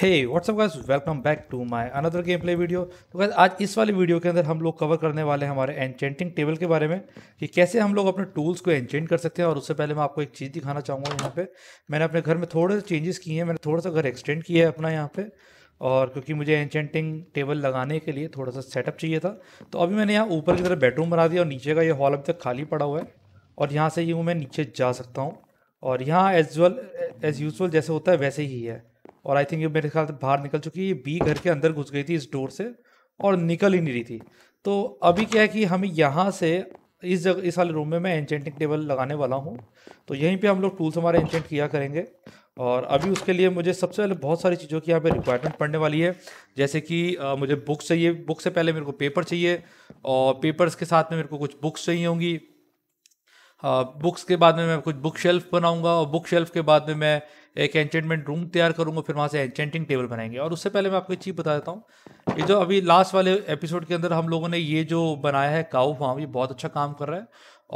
hey WhatsApp guys welcome back to my another game play video तो guys आज इस वाली वीडियो के अंदर हम लोग कवर करने वाले हैं हमारे एनचेंटिंग टेबल के बारे में कि कैसे हम लोग अपने टूल्स को एनचेंट कर सकते हैं और उससे पहले मैं आपको एक चीज़ दिखाना चाहूँगा यहाँ पे मैंने अपने घर में थोड़े से चेंजेस किए हैं मैंने थोड़ा सा घर एक्सटेंड किया है अपना यहाँ पर और क्योंकि मुझे एनचेंटिंग टेबल लगाने के लिए थोड़ा सा सेटअप चाहिए था तो अभी मैंने यहाँ ऊपर की तरफ बेडरूम बना दिया और नीचे का ये हॉल अभी तक खाली पड़ा हुआ है और यहाँ से यूँ मैं नीचे जा सकता हूँ और यहाँ एज वेल एज़ यूजल जैसे होता है वैसे ही है और आई थिंक ये मेरे ख्याल से बाहर निकल चुकी है बी घर के अंदर घुस गई थी इस डोर से और निकल ही नहीं रही थी तो अभी क्या है कि हम यहाँ से इस जगह इस वाले रूम में मैं एंचेंटिंग टेबल लगाने वाला हूँ तो यहीं पे हम लोग टूल्स हमारे एंचेंट किया करेंगे और अभी उसके लिए मुझे सबसे पहले बहुत सारी चीज़ों की यहाँ पे रिक्वायरमेंट पड़ने वाली है जैसे कि आ, मुझे बुक्स चाहिए बुक से पहले मेरे को पेपर चाहिए और पेपर्स के साथ में मेरे को कुछ बुक्स चाहिए होंगी बुक्स हाँ, के बाद में मैं कुछ बुक शेल्फ बनाऊंगा और बुक शेल्फ के बाद में मैं एक एंटेंटमेंट रूम तैयार करूंगा फिर वहाँ से एंटेंटिंग टेबल बनाएंगे और उससे पहले मैं आपको एक चीज़ बता देता हूँ ये जो अभी लास्ट वाले एपिसोड के अंदर हम लोगों ने ये जो बनाया है काउ फार्म ये बहुत अच्छा काम कर रहा है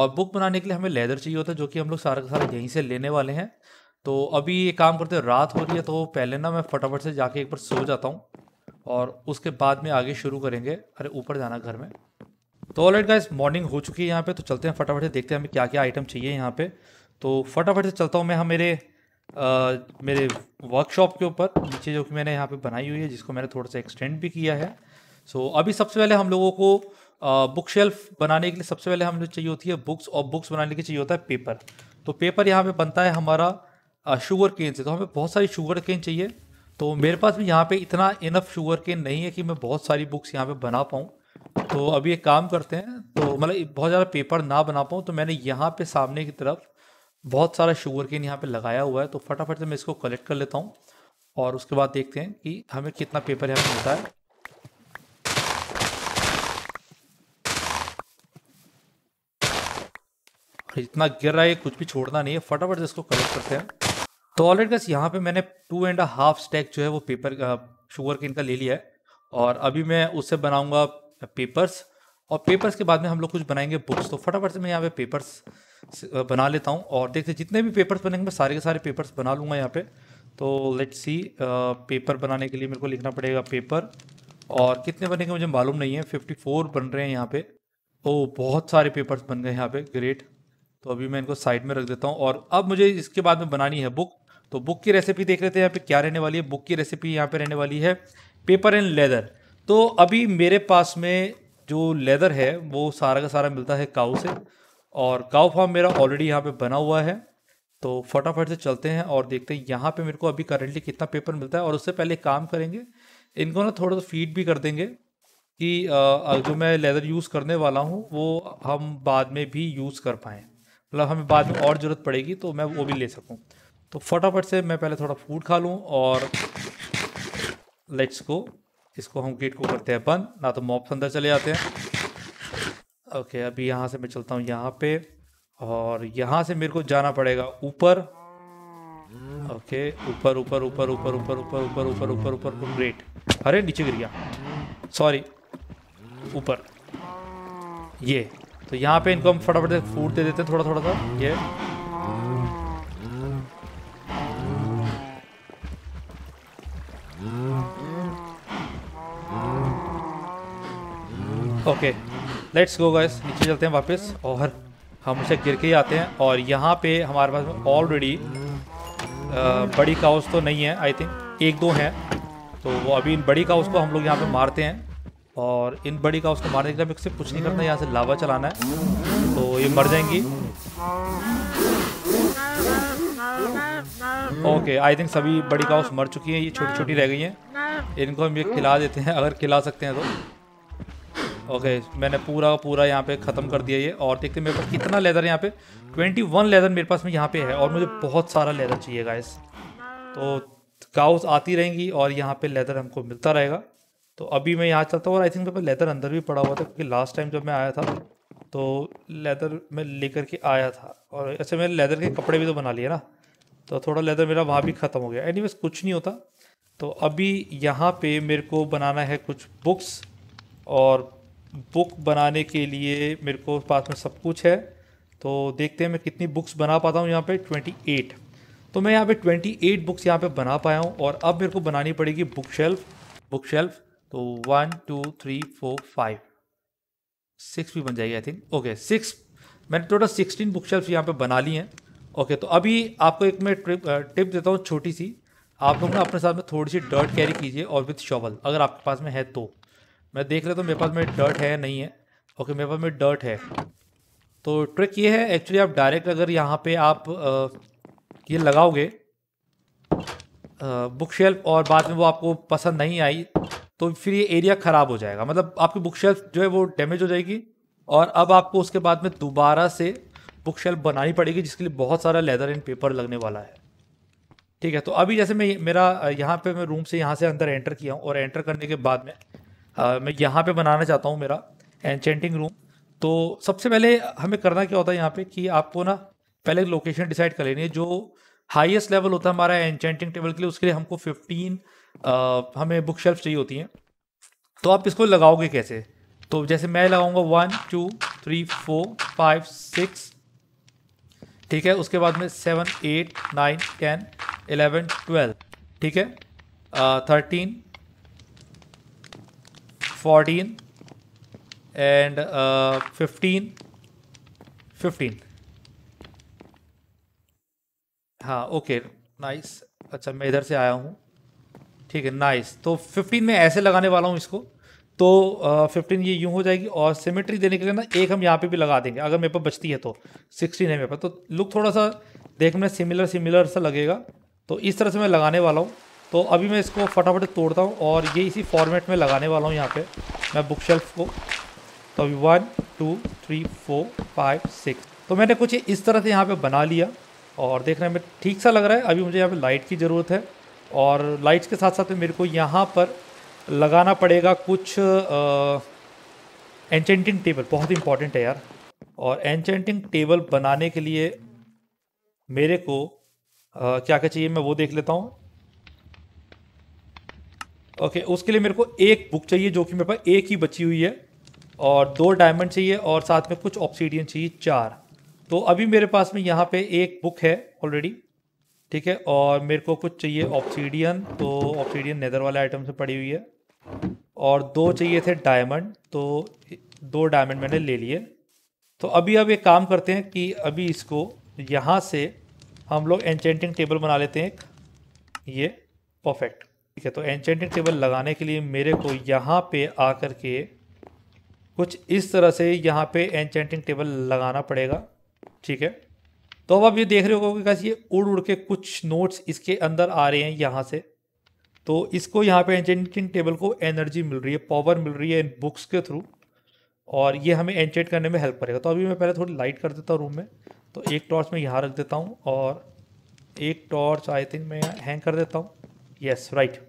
और बुक बनाने के लिए हमें लेदर चाहिए होता है जो कि हम लोग सारा का सारा यहीं से लेने वाले हैं तो अभी ये काम करते रात हो रही है तो पहले ना मैं फटाफट से जाके एक बार सो जाता हूँ और उसके बाद में आगे शुरू करेंगे अरे ऊपर जाना घर में तो ऑलरेडी गाइस मॉर्निंग हो चुकी है यहाँ पे तो चलते हैं फटाफट से देखते हैं हमें क्या क्या आइटम चाहिए यहाँ पे तो फटाफट से चलता हूँ मैं हम मेरे आ, मेरे वर्कशॉप के ऊपर नीचे जो कि मैंने यहाँ पे बनाई हुई है जिसको मैंने थोड़ा सा एक्सटेंड भी किया है सो so, अभी सबसे पहले हम लोगों को बुक शेल्फ बनाने के लिए सबसे पहले लोग चाहिए होती है बुक्स और बुक्स बनाने के लिए चाहिए होता है पेपर तो पेपर यहाँ पर बनता है हमारा शुगर केन से तो हमें बहुत सारी शुगर केन चाहिए तो मेरे पास भी यहाँ पर इतना इनफ शुगर केन नहीं है कि मैं बहुत सारी बुक्स यहाँ पर बना पाऊँ तो अभी एक काम करते हैं तो मतलब बहुत ज़्यादा पेपर ना बना पाऊँ तो मैंने यहाँ पे सामने की तरफ बहुत सारा शुगर केन यहाँ पे लगाया हुआ है तो फटाफट से मैं इसको कलेक्ट कर लेता हूँ और उसके बाद देखते हैं कि हमें कितना पेपर यहाँ पे मिलता है इतना गिर रहा है कुछ भी छोड़ना नहीं है फटाफट से इसको कलेक्ट करते हैं तो ऑलरेडी बस यहाँ पे मैंने टू एंड हाफ स्टैक जो है वो पेपर का शुगर केन का ले लिया है और अभी मैं उससे बनाऊंगा पेपर्स uh, और पेपर्स के बाद में हम लोग कुछ बनाएंगे बुक्स तो फटाफट से मैं यहाँ पे पेपर्स uh, बना लेता हूँ और देखते जितने भी पेपर्स बनेंगे मैं सारे के सारे पेपर्स बना लूँगा यहाँ पे तो लेट सी पेपर बनाने के लिए मेरे को लिखना पड़ेगा पेपर और कितने बनेंगे मुझे मालूम नहीं है फिफ्टी फोर बन रहे हैं यहाँ पर ओ बहुत सारे पेपर्स बन गए यहाँ पर ग्रेट तो अभी मैं इनको साइड में रख देता हूँ और अब मुझे इसके बाद में बनानी है बुक तो बुक की रेसिपी देख लेते हैं यहाँ पे क्या रहने वाली है बुक की रेसिपी यहाँ पे रहने वाली है पेपर एंड लेदर तो अभी मेरे पास में जो लेदर है वो सारा का सारा मिलता है काऊ से और काऊ फार्म मेरा ऑलरेडी यहाँ पे बना हुआ है तो फटाफट से चलते हैं और देखते हैं यहाँ पे मेरे को अभी करेंटली कितना पेपर मिलता है और उससे पहले काम करेंगे इनको ना थोड़ा सा फीड भी कर देंगे कि जो मैं लेदर यूज़ करने वाला हूँ वो हम बाद में भी यूज़ कर पाएँ मतलब हमें बाद में और ज़रूरत पड़ेगी तो मैं वो भी ले सकूँ तो फटाफट से मैं पहले थोड़ा फूड खा लूँ और लेट्स गो इसको हम गेट को करते हैं बंद ना तो मॉप अंदर चले जाते हैं ओके अभी यहाँ से मैं चलता हूँ यहाँ पे और यहाँ से मेरे को जाना पड़ेगा ऊपर ओके ऊपर ऊपर ऊपर ऊपर ऊपर ऊपर ऊपर ऊपर ऊपर ऊपर ग्रेट अरे नीचे गिर गया सॉरी ऊपर ये तो यहाँ पे इनको हम फटाफट से फूड दे देते हैं थोड़ा थोड़ा सा ये ओके लेट्स गो गाइस नीचे चलते हैं वापस और हम उसे गिर के ही आते हैं और यहाँ पे हमारे पास ऑलरेडी बड़ी काउस तो नहीं है आई थिंक एक दो हैं तो वो अभी इन बड़ी काउस को हम लोग यहाँ पे मारते हैं और इन बड़ी काउस को मारने के लिए मुझसे कुछ नहीं करना यहाँ से लावा चलाना है तो ये मर जाएंगी ओके आई थिंक सभी बड़ी काउस मर चुकी हैं ये छोटी छोटी रह गई हैं इनको हम ये खिला देते हैं अगर खिला सकते हैं तो ओके मैंने पूरा पूरा यहाँ पे ख़त्म कर दिया ये और देखते मेरे पास कितना लेदर है यहाँ पे 21 लेदर मेरे पास में यहाँ पे है और मुझे बहुत सारा लेदर चाहिए गाइस तो गाउस आती रहेंगी और यहाँ पे लेदर हमको मिलता रहेगा तो अभी मैं यहाँ चलता हूँ और आई थिंक मेरे पास लेदर अंदर भी पड़ा हुआ था क्योंकि लास्ट टाइम जब मैं आया था तो लेदर मैं लेकर के आया था और ऐसे मैंने लेदर के कपड़े भी तो बना लिए ना तो थोड़ा लेदर मेरा वहाँ भी ख़त्म हो गया एनी कुछ नहीं होता तो अभी यहाँ पे मेरे को बनाना है कुछ बुक्स और बुक बनाने के लिए मेरे को पास में सब कुछ है तो देखते हैं मैं कितनी बुक्स बना पाता हूँ यहाँ पे 28 तो मैं यहाँ पे 28 बुक्स यहाँ पे बना पाया हूँ और अब मेरे को बनानी पड़ेगी बुक शेल्फ बुक शेल्फ तो one two three four five six भी बन जाएगी आई थिंक ओके सिक्स मैंने टोटल सिक्सटीन बुक शेल्फ यहाँ पर बना ली हैं ओके तो अभी आपको एक मैं ट्रिप टिप देता हूँ छोटी सी आप लोग ना अपने साथ में थोड़ी सी डर्ट कैरी कीजिए और विथ शॉवल अगर आपके पास में है तो मैं देख रहा था मेरे पास में डर्ट है नहीं है ओके मेरे पास में डर्ट है तो ट्रिक ये है एक्चुअली आप डायरेक्ट अगर यहाँ पे आप आ, ये लगाओगे बुक शेल्फ और बाद में वो आपको पसंद नहीं आई तो फिर ये एरिया ख़राब हो जाएगा मतलब आपकी बुक शेल्फ जो है वो डैमेज हो जाएगी और अब आपको उसके बाद में दोबारा से बुक शेल्फ बनानी पड़ेगी जिसके लिए बहुत सारा लेदर एंड पेपर लगने वाला है ठीक है तो अभी जैसे मैं मेरा यहाँ पे मैं रूम से यहाँ से अंदर एंटर किया हूँ और एंटर करने के बाद में आ, मैं यहाँ पे बनाना चाहता हूँ मेरा एनचेंटिंग रूम तो सबसे पहले हमें करना क्या होता है यहाँ पे कि आपको ना पहले लोकेशन डिसाइड कर लेनी है जो हाईएस्ट लेवल होता है हमारा एनचेंटिंग टेबल के लिए उसके लिए हमको फिफ्टीन हमें बुक शेल्फ चाहिए होती हैं तो आप इसको लगाओगे कैसे तो जैसे मैं लगाऊंगा one two three four five six ठीक है उसके बाद में seven eight nine ten eleven twelve ठीक है थर्टीन 14 and uh, 15 15 हाँ ओके नाइस अच्छा मैं इधर से आया हूँ ठीक है नाइस तो 15 में ऐसे लगाने वाला हूँ इसको तो फिफ्टीन uh, ये यूँ हो जाएगी और सिमेट्री देने के लिए ना एक हम यहाँ पे भी लगा देंगे अगर मेरे पास बचती है तो सिक्सटीन है मेरे पास तो लुक थोड़ा सा देखने सिमिलर सिमिलर सा लगेगा तो इस तरह से मैं लगाने वाला हूँ तो अभी मैं इसको फटाफट तोड़ता हूँ और ये इसी फॉर्मेट में लगाने वाला हूँ यहाँ पे मैं बुक शेल्फ को तो अभी one two three four five six तो मैंने कुछ इस तरह से यहाँ पे बना लिया और देखने में ठीक सा लग रहा है अभी मुझे यहाँ पे लाइट की ज़रूरत है और लाइट्स के साथ साथ मेरे को यहाँ पर लगाना पड़ेगा कुछ एनचेंटिंग टेबल बहुत इंपॉर्टेंट है यार और एनचेंटिंग टेबल बनाने के लिए मेरे को आ, क्या क्या चाहिए मैं वो देख लेता हूँ ओके okay, उसके लिए मेरे को एक बुक चाहिए जो कि मेरे पास एक ही बची हुई है और दो डायमंड चाहिए और साथ में कुछ ऑप्सीडियन चाहिए चार तो अभी मेरे पास में यहाँ पे एक बुक है ऑलरेडी ठीक है और मेरे को कुछ चाहिए ऑप्सीडियन तो ऑप्सीडियन नेदर वाले आइटम से पड़ी हुई है और दो चाहिए थे डायमंड तो दो डायमंड मैंने ले लिए तो अभी अब एक काम करते हैं कि अभी इसको यहाँ से हम लोग एनचेंटिंग टेबल बना लेते हैं ये परफेक्ट ठीक है तो एनचेंटिंग टेबल लगाने के लिए मेरे को यहाँ पे आकर के कुछ इस तरह से यहाँ पे एनचेंटिंग टेबल लगाना पड़ेगा ठीक है तो अब आप ये देख रहे हो कि कैसे ये उड़ उड़ के कुछ नोट्स इसके अंदर आ रहे हैं यहाँ से तो इसको यहाँ पे एनचेंटिंग टेबल को एनर्जी मिल रही है पावर मिल रही है इन बुक्स के थ्रू और ये हमें एनचेंट करने में हेल्प करेगा तो अभी मैं पहले थोड़ी लाइट कर देता हूँ रूम में तो एक टॉर्च मैं यहाँ रख देता हूँ और एक टॉर्च आई थिंक मैं हैंग कर देता हूँ यस राइट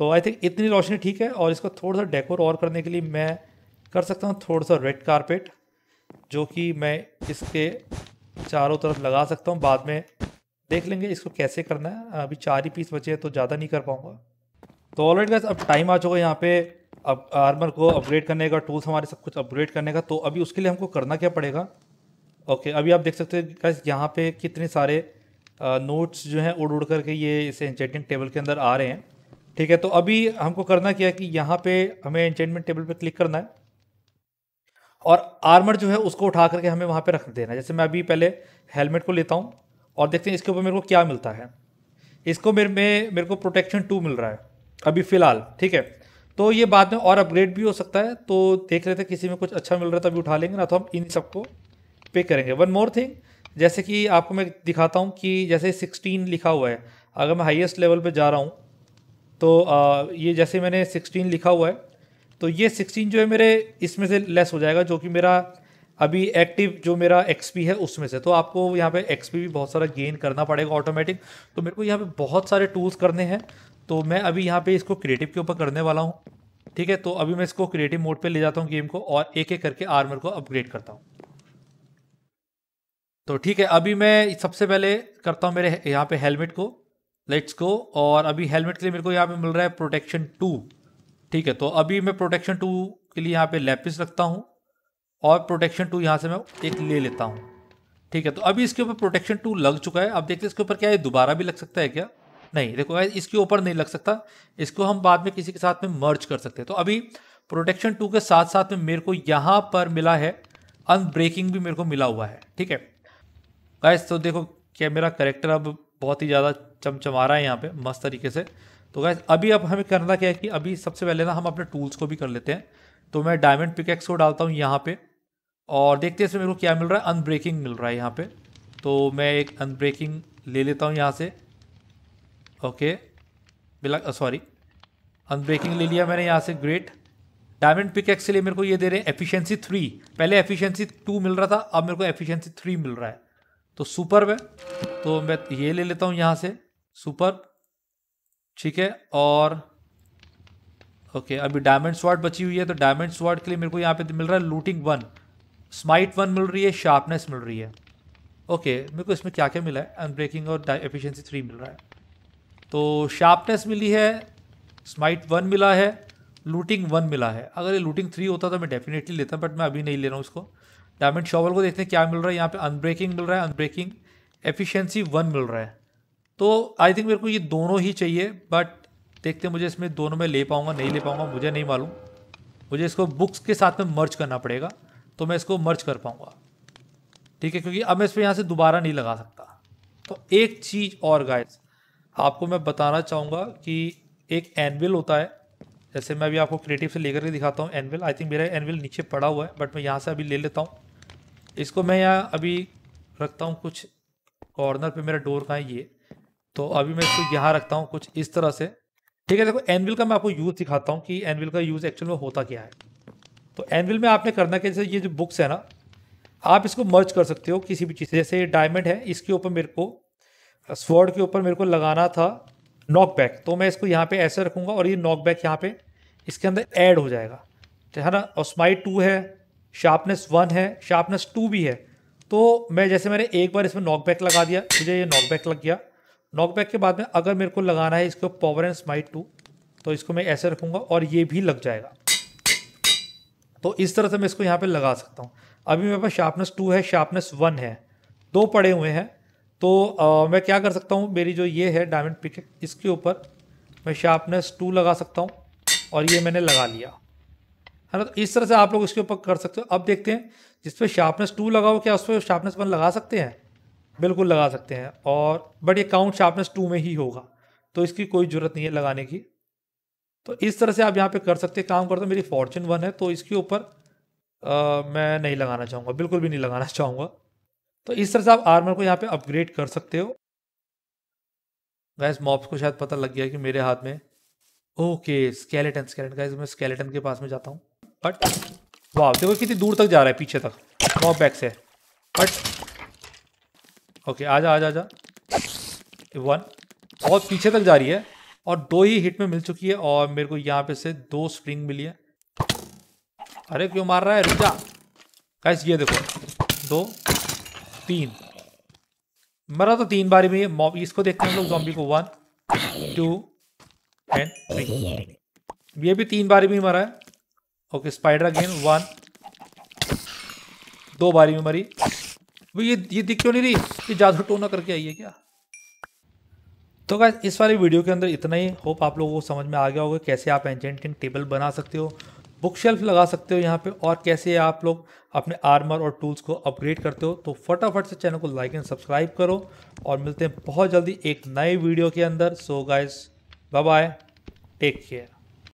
तो आई थिंक इतनी रोशनी ठीक है और इसको थोड़ा सा डेकोर और करने के लिए मैं कर सकता हूँ थोड़ा सा रेड कारपेट जो कि मैं इसके चारों तरफ लगा सकता हूँ बाद में देख लेंगे इसको कैसे करना है अभी चार ही पीस बचे हैं तो ज़्यादा नहीं कर पाऊँगा तो ऑलरेडी गैस अब टाइम आ चुका है यहाँ पे अब आर्मर को अपग्रेड करने का टूल्स हमारे सब कुछ अपग्रेड करने का तो अभी उसके लिए हमको करना क्या पड़ेगा ओके अभी आप देख सकते हो गैस यहाँ पे कितने सारे नोट्स जो हैं उड़ उड़ करके ये इस एंचेटिंग टेबल के अंदर आ रहे हैं ठीक है तो अभी हमको करना क्या है कि यहाँ पे हमें एंटेनमेंट टेबल पे क्लिक करना है और आर्मर जो है उसको उठा करके हमें वहाँ पे रख देना है जैसे मैं अभी पहले हेलमेट को लेता हूँ और देखते हैं इसके ऊपर मेरे को क्या मिलता है इसको मेरे में मेरे को प्रोटेक्शन टू मिल रहा है अभी फ़िलहाल ठीक है तो ये बाद में और अपग्रेड भी हो सकता है तो देख रहे थे किसी में कुछ अच्छा मिल रहा है तभी उठा लेंगे ना तो हम इन सबको पे करेंगे वन मोर थिंग जैसे कि आपको मैं दिखाता हूँ कि जैसे सिक्सटीन लिखा हुआ है अगर मैं हाईएस्ट लेवल पर जा रहा हूँ तो आ, ये जैसे मैंने सिक्सटीन लिखा हुआ है तो ये सिक्सटीन जो है मेरे इसमें से लेस हो जाएगा जो कि मेरा अभी एक्टिव जो मेरा एक्सपी है उसमें से तो आपको यहाँ पे एक्सपी भी बहुत सारा गेन करना पड़ेगा ऑटोमेटिक तो मेरे को यहाँ पे बहुत सारे टूल्स करने हैं तो मैं अभी यहाँ पे इसको क्रिएटिव के ऊपर करने वाला हूँ ठीक है तो अभी मैं इसको क्रिएटिव मोड पे ले जाता हूँ गेम को और एक एक करके आर्मर को अपग्रेड करता हूँ तो ठीक है अभी मैं सबसे पहले करता हूँ मेरे यहाँ पर हेलमेट को लेट्स गो और अभी हेलमेट के लिए मेरे को यहाँ पे मिल रहा है प्रोटेक्शन टू ठीक है तो अभी मैं प्रोटेक्शन टू के लिए यहाँ पे लेपिस रखता हूँ और प्रोटेक्शन टू यहाँ से मैं एक ले लेता हूँ ठीक है तो अभी इसके ऊपर प्रोटेक्शन टू लग चुका है अब देखते हैं इसके ऊपर क्या है दोबारा भी लग सकता है क्या नहीं देखो इसके ऊपर नहीं लग सकता इसको हम बाद में किसी के साथ में मर्ज कर सकते हैं तो अभी प्रोटेक्शन टू के साथ साथ में मेरे को यहाँ पर मिला है अनब्रेकिंग भी मेरे को मिला हुआ है ठीक है गाइस तो देखो क्या मेरा करेक्टर अब बहुत ही ज़्यादा चमचमा रहा है यहाँ पे मस्त तरीके से तो गैस अभी अब हमें करना क्या है कि अभी सबसे पहले ना हम अपने टूल्स को भी कर लेते हैं तो मैं डायमंड पिकेक्स को डालता हूँ यहाँ पे और देखते हैं इसमें मेरे को क्या मिल रहा है अनब्रेकिंग मिल रहा है यहाँ पे तो मैं एक अनब्रेकिंग ले लेता हूँ यहाँ से ओके बिला सॉरी अनब्रेकिंग ले लिया मैंने यहाँ से ग्रेट डायमंड पिकेक्स के लिए मेरे को ये दे रहे हैं एफिशिएंसी थ्री पहले एफिशिएंसी टू मिल रहा था अब मेरे को एफिशिएंसी थ्री मिल रहा है तो सुपर है तो मैं ये ले लेता हूँ यहाँ से सुपर ठीक है और ओके अभी डायमंड स्वाट बची हुई है तो डायमंड स्वाट के लिए मेरे को यहाँ पे मिल रहा है लूटिंग वन स्माइट वन मिल रही है शार्पनेस मिल रही है ओके मेरे को इसमें क्या क्या मिला है अनब्रेकिंग और एफिशिएंसी थ्री मिल रहा है तो शार्पनेस मिली है स्माइट वन मिला है लूटिंग वन मिला है अगर ये लूटिंग थ्री होता तो मैं डेफिनेटली लेता बट मैं अभी नहीं ले रहा हूँ उसको डायमंड शॉवल को देखते हैं क्या मिल रहा है यहाँ पे अनब्रेकिंग मिल रहा है अनब्रेकिंग एफिशिएंसी वन मिल रहा है तो आई थिंक मेरे को ये दोनों ही चाहिए बट देखते मुझे इसमें दोनों में ले पाऊँगा नहीं ले पाऊँगा मुझे नहीं मालूम मुझे इसको बुक्स के साथ में मर्च करना पड़ेगा तो मैं इसको मर्च कर पाऊँगा ठीक है क्योंकि अब मैं इस पर यहाँ से दोबारा नहीं लगा सकता तो एक चीज़ और गाइस आपको मैं बताना चाहूँगा कि एक एनविल होता है जैसे मैं अभी आपको क्रिएटिव से लेकर के दिखाता हूँ एनविल आई थिंक मेरा एनविल नीचे पड़ा हुआ है बट मैं यहाँ से अभी ले लेता हूँ इसको मैं यहाँ अभी रखता हूँ कुछ कॉर्नर पे मेरा डोर का है ये तो अभी मैं इसको यहाँ रखता हूँ कुछ इस तरह से ठीक है देखो एनविल का मैं आपको यूज़ दिखाता हूँ कि एनविल का यूज़ एक्चुअल में होता क्या है तो एनविल में आपने करना क्या जैसे ये जो बुक्स है ना आप इसको मर्ज कर सकते हो किसी भी चीज़ जैसे ये डायमंड है इसके ऊपर मेरे को स्वॉर्ड के ऊपर मेरे को लगाना था नॉक बैक तो मैं इसको यहाँ पे ऐसे रखूँगा और ये नॉक बैक यहाँ पे इसके अंदर ऐड हो जाएगा तो है ना और स्माइट टू है शार्पनेस वन है शार्पनेस टू भी है तो मैं जैसे मैंने एक बार इसमें नॉकबैक लगा दिया मुझे ये नॉकबैक लग गया नॉकबैक के बाद में अगर मेरे को लगाना है इसको पावर एंड स्माइट टू तो इसको मैं ऐसे रखूँगा और ये भी लग जाएगा तो इस तरह से मैं इसको यहाँ पर लगा सकता हूँ अभी मेरे पास शार्पनेस टू है शार्पनेस वन है दो पड़े हुए हैं तो आ, मैं क्या कर सकता हूँ मेरी जो ये है डायमंड पिक इसके ऊपर मैं शार्पनेस टू लगा सकता हूँ और ये मैंने लगा लिया है ना तो इस तरह से आप लोग इसके ऊपर कर सकते हो अब देखते हैं जिस पर शार्पनेस टू लगाओ क्या उस पर शार्पनेस वन लगा सकते हैं बिल्कुल लगा सकते हैं और बट ये काउंट शार्पनेस टू में ही होगा तो इसकी कोई ज़रूरत नहीं है लगाने की तो इस तरह से आप यहाँ पे कर सकते काम करते हो मेरी फॉर्चून वन है तो इसके ऊपर मैं नहीं लगाना चाहूँगा बिल्कुल भी नहीं लगाना चाहूँगा तो इस तरह से आप आर्मर को यहाँ पर अपग्रेड कर सकते हो गैस मॉप्स को शायद पता लग गया कि मेरे हाथ में ओके स्केलेटन स्केलेटन गैस मैं स्केलेटन के पास में जाता हूँ बट वाह देखो कितनी दूर तक जा रहा है पीछे तक बहुत बैक से बट ओके आ जा आ जा वन बहुत पीछे तक जा रही है और दो ही हिट में मिल चुकी है और मेरे को यहाँ पे से दो स्प्रिंग मिली है अरे क्यों मार रहा है रुचा कैसे ये देखो दो तीन मरा तो तीन बारी में इसको देखते हैं हम लोग जॉम्बी को वन टू एंड थ्री ये भी तीन बारी में मरा है ओके स्पाइडर अगेन वन दो बारी में मरी वो ये ये दिख क्यों नहीं रही ये जादू टोना करके आई है क्या तो क्या इस वाली वीडियो के अंदर इतना ही होप आप लोगों को समझ में आ गया होगा कैसे आप एंजेंटिंग टेबल बना सकते हो बुक शेल्फ लगा सकते हो यहाँ पे और कैसे आप लोग अपने आर्मर और टूल्स को अपग्रेड करते हो तो फटाफट से चैनल को लाइक एंड सब्सक्राइब करो और मिलते हैं बहुत जल्दी एक नए वीडियो के अंदर so guys bye bye take care